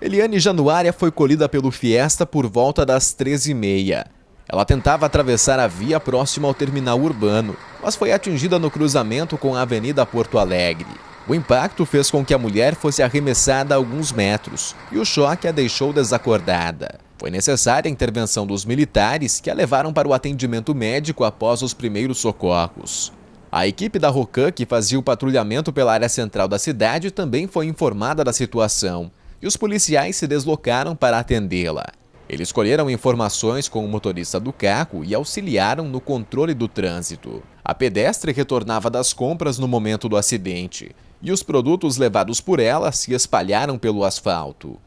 Eliane Januária foi colhida pelo Fiesta por volta das 13h30. Ela tentava atravessar a via próxima ao terminal urbano, mas foi atingida no cruzamento com a Avenida Porto Alegre. O impacto fez com que a mulher fosse arremessada a alguns metros e o choque a deixou desacordada. Foi necessária a intervenção dos militares que a levaram para o atendimento médico após os primeiros socorros. A equipe da Rocan, que fazia o patrulhamento pela área central da cidade, também foi informada da situação e os policiais se deslocaram para atendê-la. Eles colheram informações com o motorista do carro e auxiliaram no controle do trânsito. A pedestre retornava das compras no momento do acidente, e os produtos levados por ela se espalharam pelo asfalto.